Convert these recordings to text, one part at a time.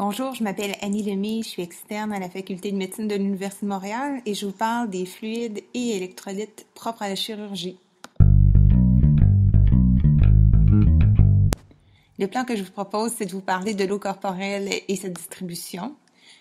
Bonjour, je m'appelle Annie Lemay, je suis externe à la Faculté de médecine de l'Université de Montréal et je vous parle des fluides et électrolytes propres à la chirurgie. Le plan que je vous propose, c'est de vous parler de l'eau corporelle et sa distribution,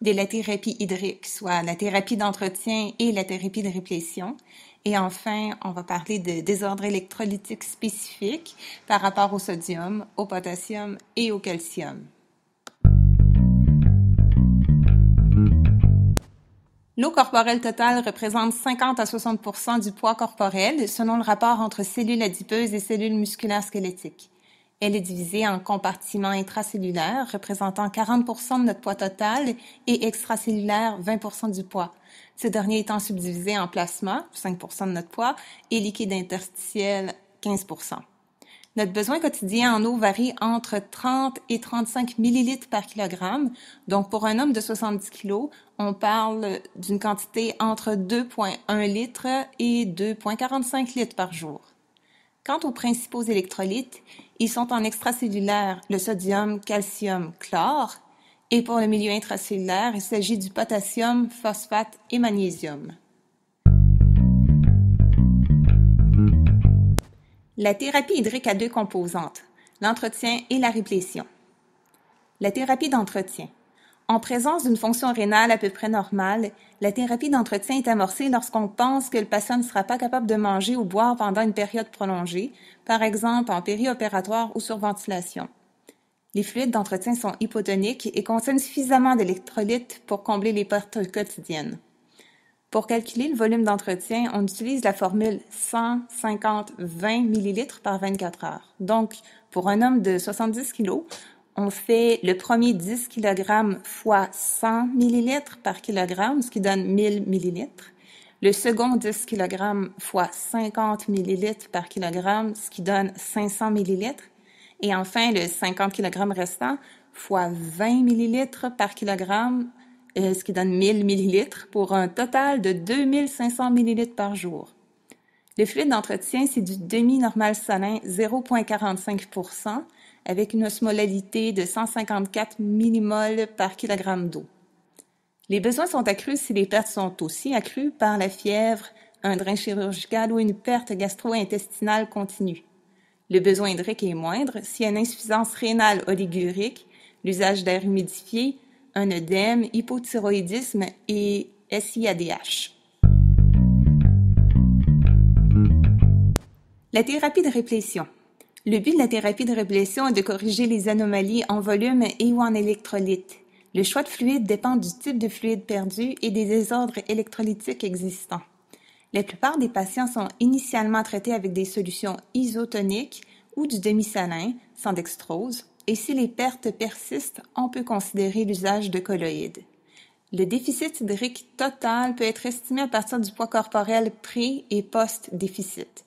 de la thérapie hydrique, soit la thérapie d'entretien et la thérapie de réplétion. Et enfin, on va parler de désordres électrolytiques spécifiques par rapport au sodium, au potassium et au calcium. L'eau corporelle totale représente 50 à 60 du poids corporel selon le rapport entre cellules adipeuses et cellules musculaires squelettiques. Elle est divisée en compartiments intracellulaires représentant 40 de notre poids total et extracellulaires 20 du poids. Ce dernier étant subdivisé en plasma, 5 de notre poids, et liquide interstitiel, 15 notre besoin quotidien en eau varie entre 30 et 35 millilitres par kilogramme. Donc, pour un homme de 70 kg, on parle d'une quantité entre 2,1 litres et 2,45 litres par jour. Quant aux principaux électrolytes, ils sont en extracellulaire le sodium, calcium, chlore, et pour le milieu intracellulaire, il s'agit du potassium, phosphate et magnésium. La thérapie hydrique a deux composantes, l'entretien et la réplétion. La thérapie d'entretien. En présence d'une fonction rénale à peu près normale, la thérapie d'entretien est amorcée lorsqu'on pense que le patient ne sera pas capable de manger ou boire pendant une période prolongée, par exemple en périopératoire ou sur ventilation. Les fluides d'entretien sont hypotoniques et contiennent suffisamment d'électrolytes pour combler les pertes quotidiennes. Pour calculer le volume d'entretien, on utilise la formule 150-20 ml par 24 heures. Donc, pour un homme de 70 kg, on fait le premier 10 kg fois 100 ml par kilogramme, ce qui donne 1000 ml. Le second 10 kg fois 50 ml par kilogramme, ce qui donne 500 millilitres. Et enfin, le 50 kg restant fois 20 ml par kilogramme, euh, ce qui donne 1000 millilitres, pour un total de 2500 millilitres par jour. Le fluide d'entretien, c'est du demi-normal salin 0,45 avec une osmolalité de 154 millimoles par kilogramme d'eau. Les besoins sont accrus si les pertes sont aussi accrues par la fièvre, un drain chirurgical ou une perte gastro-intestinale continue. Le besoin hydrique est moindre si y a une insuffisance rénale oligurique, l'usage d'air humidifié, un œdème, hypothyroïdisme et SIADH. La thérapie de réplétion. Le but de la thérapie de réplétion est de corriger les anomalies en volume et ou en électrolytes. Le choix de fluide dépend du type de fluide perdu et des désordres électrolytiques existants. La plupart des patients sont initialement traités avec des solutions isotoniques ou du demi-salin, sans dextrose, et si les pertes persistent, on peut considérer l'usage de colloïdes. Le déficit hydrique total peut être estimé à partir du poids corporel pré- et post-déficit.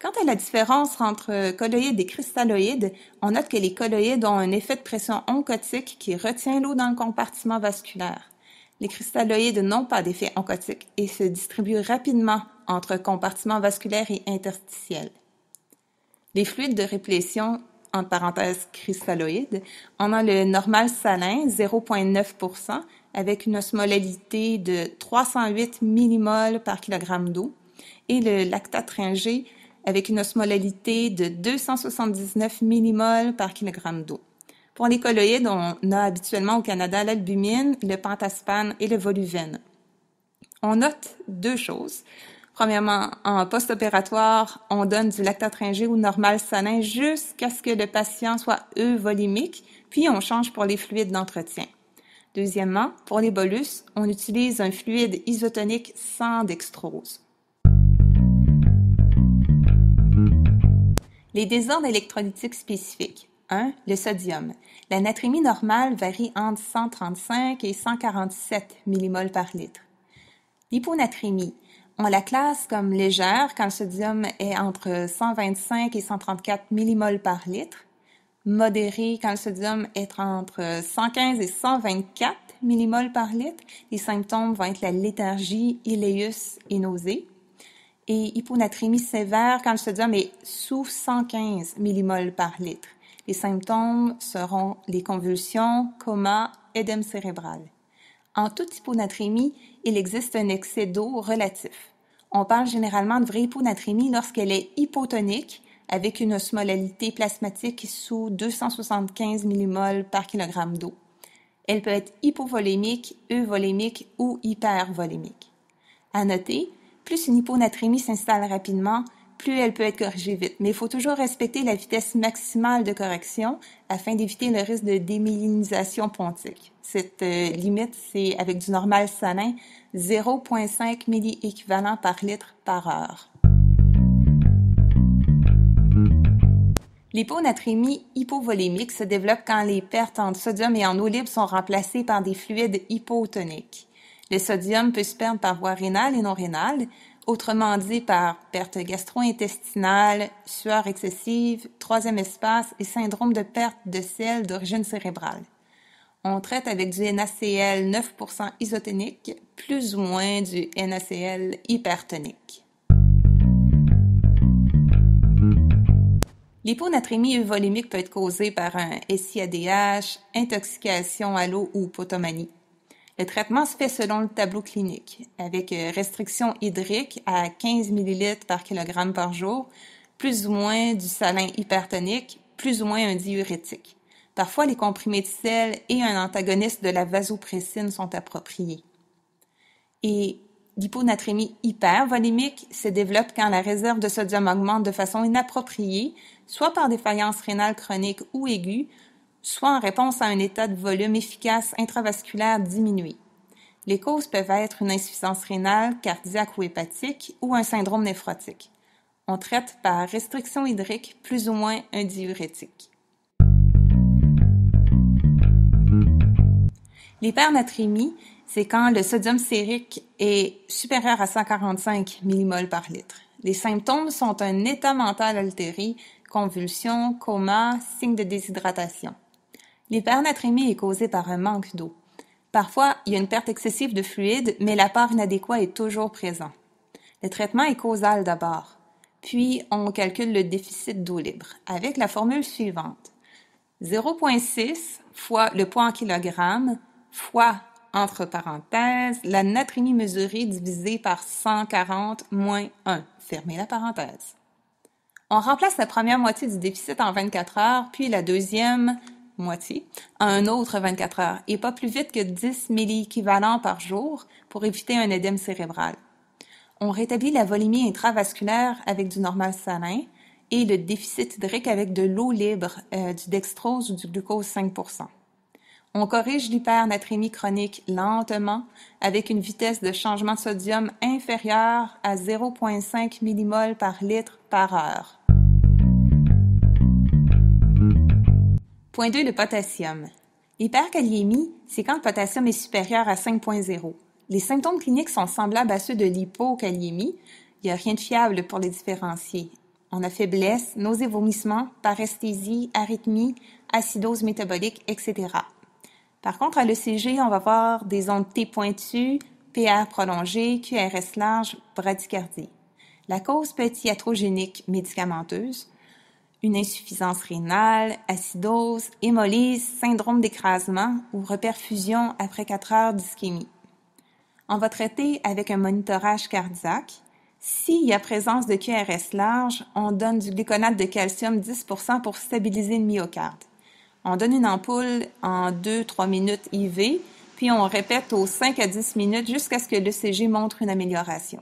Quant à la différence entre colloïdes et cristalloïdes, on note que les colloïdes ont un effet de pression oncotique qui retient l'eau dans le compartiment vasculaire. Les cristalloïdes n'ont pas d'effet oncotique et se distribuent rapidement entre compartiments vasculaires et interstitiels. Les fluides de réplétion en parenthèse cristalloïde. On a le normal salin, 0,9 avec une osmolalité de 308 millimoles par kilogramme d'eau, et le lactat ringé avec une osmolalité de 279 millimoles par kilogramme d'eau. Pour les colloïdes, on a habituellement au Canada l'albumine, le pentaspan et le voluvène. On note deux choses. Premièrement, en post-opératoire, on donne du lactate ou normal salin jusqu'à ce que le patient soit E-volumique, puis on change pour les fluides d'entretien. Deuxièmement, pour les bolus, on utilise un fluide isotonique sans dextrose. Les désordres électrolytiques spécifiques. 1. Le sodium. La natrémie normale varie entre 135 et 147 millimoles par litre. L'hyponatrémie. On la classe comme légère quand le sodium est entre 125 et 134 millimoles par litre, modérée quand le sodium est entre 115 et 124 millimoles par litre. Les symptômes vont être la léthargie, iléus et nausée. Et hyponatrémie sévère quand le sodium est sous 115 millimoles par litre. Les symptômes seront les convulsions, coma, édème cérébral. En toute hyponatrémie, il existe un excès d'eau relatif. On parle généralement de vraie hyponatrémie lorsqu'elle est hypotonique, avec une osmolalité plasmatique sous 275 millimoles par kilogramme d'eau. Elle peut être hypovolémique, euvolémique ou hypervolémique. À noter, plus une hyponatrémie s'installe rapidement, plus elle peut être corrigée vite. Mais il faut toujours respecter la vitesse maximale de correction afin d'éviter le risque de démyélinisation pontique. Cette euh, limite, c'est avec du normal salin, 0,5 milliequivalent par litre par heure. L'hyponatrémie hypovolémique se développe quand les pertes en sodium et en eau libre sont remplacées par des fluides hypotoniques. Le sodium peut se perdre par voie rénale et non rénale, autrement dit par perte gastro-intestinale, sueur excessive, troisième espace et syndrome de perte de sel d'origine cérébrale. On traite avec du NaCl 9% isotonique, plus ou moins du NaCl hypertonique. L'hyponatrémie volémique peut être causée par un SIADH, intoxication à l'eau ou potomanie. Le traitement se fait selon le tableau clinique, avec euh, restriction hydrique à 15 ml par kg par jour, plus ou moins du salin hypertonique, plus ou moins un diurétique. Parfois, les comprimés de sel et un antagoniste de la vasopressine sont appropriés. Et l'hyponatrémie hypervolémique se développe quand la réserve de sodium augmente de façon inappropriée, soit par défaillance rénale chronique ou aiguë, soit en réponse à un état de volume efficace intravasculaire diminué. Les causes peuvent être une insuffisance rénale, cardiaque ou hépatique ou un syndrome néphrotique. On traite par restriction hydrique plus ou moins un diurétique. L'hypernatrémie, c'est quand le sodium sérique est supérieur à 145 millimoles par litre. Les symptômes sont un état mental altéré, convulsions, coma, signe de déshydratation. L'hypernatrémie est causée par un manque d'eau. Parfois, il y a une perte excessive de fluide, mais l'apport inadéquat est toujours présent. Le traitement est causal d'abord. Puis, on calcule le déficit d'eau libre avec la formule suivante. 0,6 fois le poids en kilogrammes fois, entre parenthèses, la natrémie mesurée divisée par 140 moins 1. Fermez la parenthèse. On remplace la première moitié du déficit en 24 heures, puis la deuxième moitié, à un autre 24 heures, et pas plus vite que 10 équivalents par jour pour éviter un édème cérébral. On rétablit la volémie intravasculaire avec du normal salin et le déficit hydrique avec de l'eau libre, euh, du dextrose ou du glucose 5 on corrige l'hypernatrémie chronique lentement avec une vitesse de changement de sodium inférieure à 0,5 millimol par litre par heure. Point 2, le potassium. Hyperkaliémie, c'est quand le potassium est supérieur à 5.0. Les symptômes cliniques sont semblables à ceux de l'hypokaliémie. Il n'y a rien de fiable pour les différencier. On a faiblesse, nausées, vomissement paresthésie, arythmie, acidose métabolique, etc. Par contre, à l'ECG, on va voir des ondes T pointues, PR prolongé, QRS large, bradycardie. La cause peut être médicamenteuse, une insuffisance rénale, acidose, hémolyse, syndrome d'écrasement ou reperfusion après 4 heures d'ischémie. On va traiter avec un monitorage cardiaque. S'il y a présence de QRS large, on donne du glyconate de calcium 10 pour stabiliser le myocarde. On donne une ampoule en 2-3 minutes IV, puis on répète aux 5 à 10 minutes jusqu'à ce que l'ECG montre une amélioration.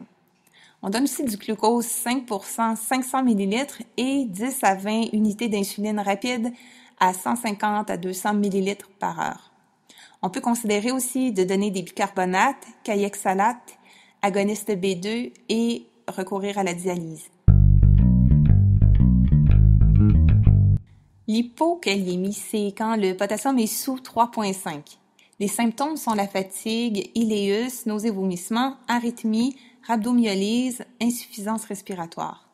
On donne aussi du glucose 5 500 ml et 10 à 20 unités d'insuline rapide à 150 à 200 ml par heure. On peut considérer aussi de donner des bicarbonates, caillexalates, agonistes B2 et recourir à la dialyse. L'hypokaliémie, c'est quand le potassium est sous 3,5. Les symptômes sont la fatigue, iléus, nausées, vomissements, arythmie, rhabdomyolyse, insuffisance respiratoire.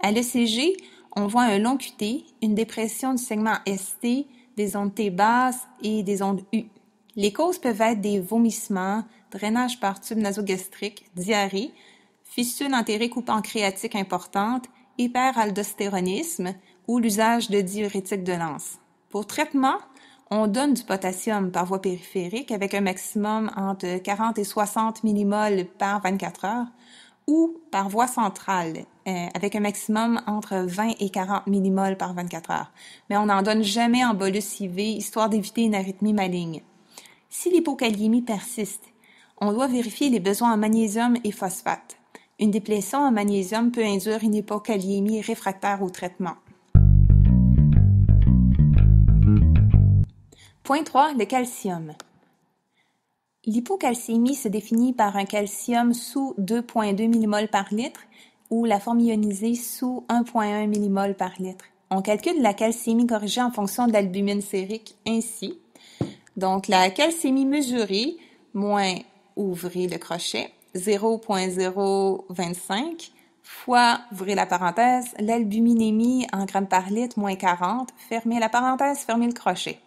À l'ECG, on voit un long QT, une dépression du segment ST, des ondes T basses et des ondes U. Les causes peuvent être des vomissements, drainage par tube nasogastrique, diarrhée, fissures entérique ou pancréatique importante, hyperaldostéronisme ou l'usage de diurétiques de lance. Pour traitement, on donne du potassium par voie périphérique avec un maximum entre 40 et 60 millimoles par 24 heures ou par voie centrale euh, avec un maximum entre 20 et 40 millimoles par 24 heures. Mais on n'en donne jamais en bolus IV histoire d'éviter une arythmie maligne. Si l'hypokaliémie persiste, on doit vérifier les besoins en magnésium et phosphate. Une déplétion en magnésium peut induire une hypokaliémie réfractaire au traitement. Point 3, le calcium. L'hypocalcémie se définit par un calcium sous 2,2 mmol par litre ou la forme ionisée sous 1,1 mmol par litre. On calcule la calcémie corrigée en fonction de l'albumine sérique ainsi. Donc, la calcémie mesurée, moins, ouvrez le crochet, 0.025 fois, ouvrez la parenthèse, l'albuminémie en grammes par litre, moins 40, fermez la parenthèse, fermez le crochet.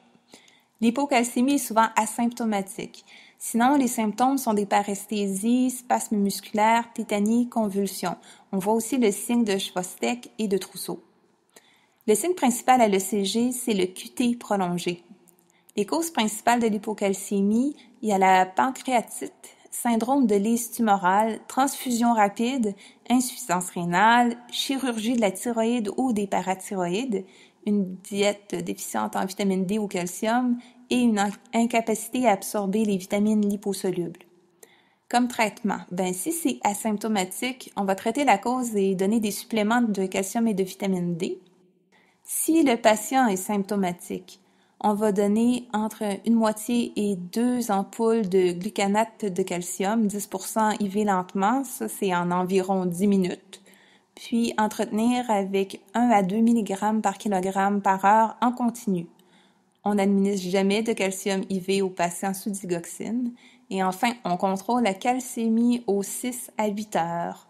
L'hypocalcémie est souvent asymptomatique. Sinon, les symptômes sont des paresthésies, spasmes musculaires, tétanie, convulsions. On voit aussi le signe de Schwostek et de Trousseau. Le signe principal à l'ECG, c'est le QT prolongé. Les causes principales de l'hypocalcémie, il y a la pancréatite, syndrome de lyse tumorale, transfusion rapide, insuffisance rénale, chirurgie de la thyroïde ou des parathyroïdes, une diète déficiente en vitamine D ou calcium et une incapacité à absorber les vitamines liposolubles. Comme traitement, ben si c'est asymptomatique, on va traiter la cause et donner des suppléments de calcium et de vitamine D. Si le patient est symptomatique, on va donner entre une moitié et deux ampoules de glucanate de calcium, 10% IV lentement, ça c'est en environ 10 minutes puis entretenir avec 1 à 2 mg par kg par heure en continu. On n'administre jamais de calcium IV aux patients sous digoxine. Et enfin, on contrôle la calcémie aux 6 à 8 heures.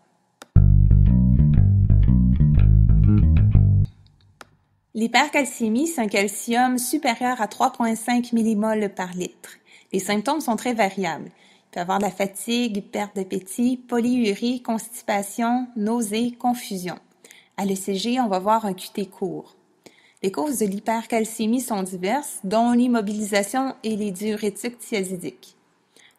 L'hypercalcémie, c'est un calcium supérieur à 3,5 millimoles par litre. Les symptômes sont très variables peut avoir de la fatigue, perte d'appétit, polyurie, constipation, nausée, confusion. À l'ECG, on va voir un QT court. Les causes de l'hypercalcémie sont diverses, dont l'immobilisation et les diurétiques thiazidiques.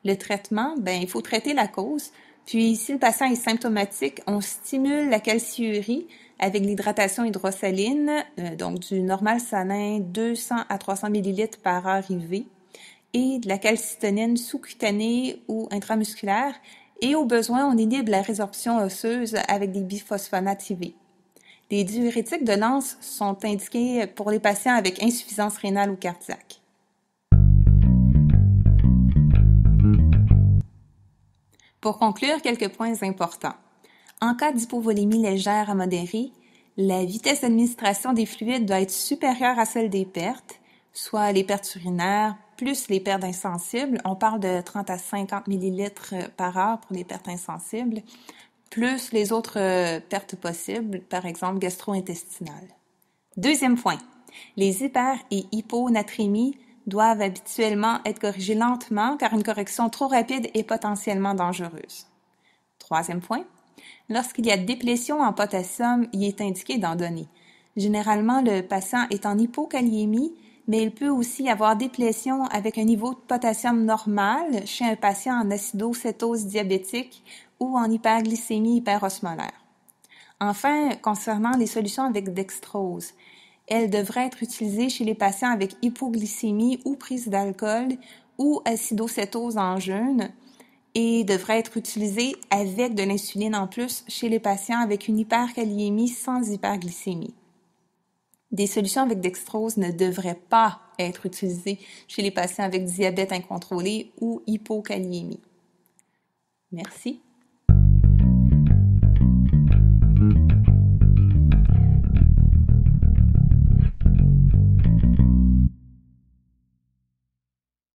Le traitement, ben, il faut traiter la cause, puis si le patient est symptomatique, on stimule la calciurie avec l'hydratation hydrosaline, euh, donc du normal salin 200 à 300 ml par heure IV et de la calcitonine sous-cutanée ou intramusculaire, et au besoin, on inhibe la résorption osseuse avec des biphosphonates IV. Les diurétiques de lance sont indiqués pour les patients avec insuffisance rénale ou cardiaque. Pour conclure, quelques points importants. En cas d'hypovolémie légère à modérée, la vitesse d'administration des fluides doit être supérieure à celle des pertes, soit les pertes urinaires, plus les pertes insensibles. On parle de 30 à 50 millilitres euh, par heure pour les pertes insensibles, plus les autres euh, pertes possibles, par exemple gastro-intestinales. Deuxième point, les hyper- et hyponatrémies doivent habituellement être corrigées lentement car une correction trop rapide est potentiellement dangereuse. Troisième point, lorsqu'il y a déplétion en potassium, il est indiqué d'en donner. Généralement, le patient est en hypokaliémie mais il peut aussi avoir déplétion avec un niveau de potassium normal chez un patient en acidocétose diabétique ou en hyperglycémie hyperosmolaire. Enfin, concernant les solutions avec dextrose, elles devraient être utilisées chez les patients avec hypoglycémie ou prise d'alcool ou acidocétose en jeûne et devraient être utilisées avec de l'insuline en plus chez les patients avec une hyperkaliémie sans hyperglycémie. Des solutions avec dextrose ne devraient pas être utilisées chez les patients avec diabète incontrôlé ou hypokaliémie. Merci.